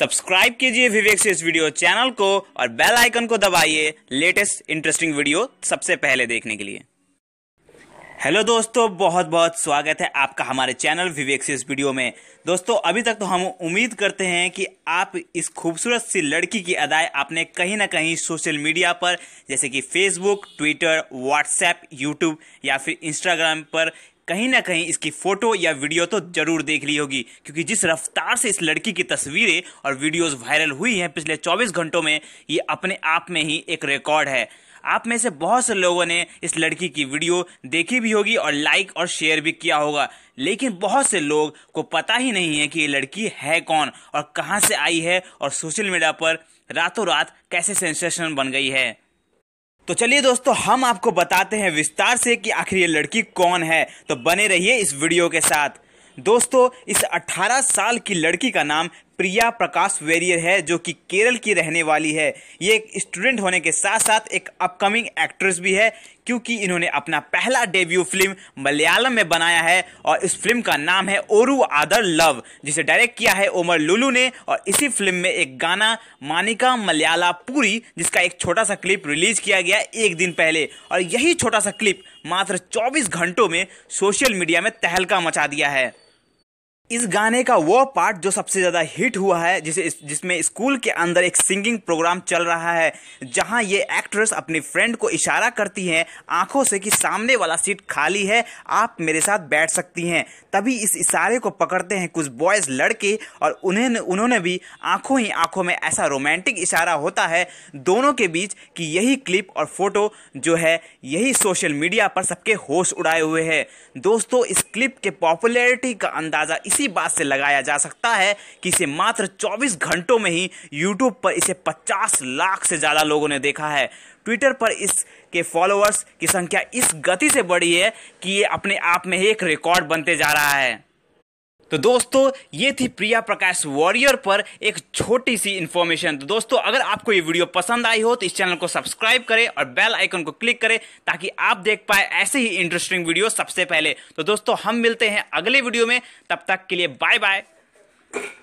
subscribe कीजिए विवेक से इस वीडियो चैनल को और बेल आइकन को दबाइए लेटेस्ट इंटरेस्टिंग वीडियो सबसे पहले देखने के लिए हेलो दोस्तों बहुत बहुत स्वागत है आपका हमारे चैनल विवेक से इस वीडियो में दोस्तों अभी तक तो हम उम्मीद करते हैं कि आप इस खूबसूरत सी लड़की की अदाएं आपने कहीं ना कहीं सोशल मीडिया पर जैसे कि फेसबुक ट्विटर व्हाट्सएप यूट्यूब या फिर इंस्टाग्राम पर कहीं ना कहीं इसकी फोटो या वीडियो तो जरूर देख ली होगी क्योंकि जिस रफ्तार से इस लड़की की तस्वीरें और वीडियोस वायरल हुई हैं पिछले 24 घंटों में ये अपने आप में ही एक रिकॉर्ड है आप में से बहुत से लोगों ने इस लड़की की वीडियो देखी भी होगी और लाइक और शेयर भी किया होगा लेकिन बहुत से लोग को पता ही नहीं है कि ये लड़की है कौन और कहाँ से आई है और सोशल मीडिया पर रातों रात कैसे सेंसेशन बन गई है तो चलिए दोस्तों हम आपको बताते हैं विस्तार से कि आखिर ये लड़की कौन है तो बने रहिए इस वीडियो के साथ दोस्तों इस 18 साल की लड़की का नाम प्रिया प्रकाश वेरियर है जो कि केरल की रहने वाली है ये एक स्टूडेंट होने के साथ साथ एक अपकमिंग एक्ट्रेस भी है क्योंकि इन्होंने अपना पहला डेब्यू फिल्म मलयालम में बनाया है और इस फिल्म का नाम है ओरू आदर लव जिसे डायरेक्ट किया है ओमर लुलू ने और इसी फिल्म में एक गाना मानिका मलयाला पूरी जिसका एक छोटा सा क्लिप रिलीज किया गया एक दिन पहले और यही छोटा सा क्लिप मात्र 24 घंटों में सोशल मीडिया में तहलका मचा दिया है इस गाने का वो पार्ट जो सबसे ज़्यादा हिट हुआ है जिसे जिसमें स्कूल के अंदर एक सिंगिंग प्रोग्राम चल रहा है जहां ये एक्ट्रेस अपनी फ्रेंड को इशारा करती हैं आंखों से कि सामने वाला सीट खाली है आप मेरे साथ बैठ सकती हैं तभी इस इशारे को पकड़ते हैं कुछ बॉयज़ लड़के और उन्हें उन्होंने भी आंखों ही आंखों में ऐसा रोमांटिक इशारा होता है दोनों के बीच की यही क्लिप और फोटो जो है यही सोशल मीडिया पर सबके होश उड़ाए हुए है दोस्तों इस क्लिप के पॉपुलैरिटी का अंदाज़ा इसी इसी बात से लगाया जा सकता है कि इसे मात्र 24 घंटों में ही यूट्यूब पर इसे 50 लाख से ज़्यादा लोगों ने देखा है ट्विटर पर इसके फॉलोअर्स की संख्या इस गति से बढ़ी है कि ये अपने आप में एक रिकॉर्ड बनते जा रहा है तो दोस्तों ये थी प्रिया प्रकाश वॉरियर पर एक छोटी सी इन्फॉर्मेशन तो दोस्तों अगर आपको ये वीडियो पसंद आई हो तो इस चैनल को सब्सक्राइब करें और बेल आइकन को क्लिक करें ताकि आप देख पाए ऐसे ही इंटरेस्टिंग वीडियो सबसे पहले तो दोस्तों हम मिलते हैं अगले वीडियो में तब तक के लिए बाय बाय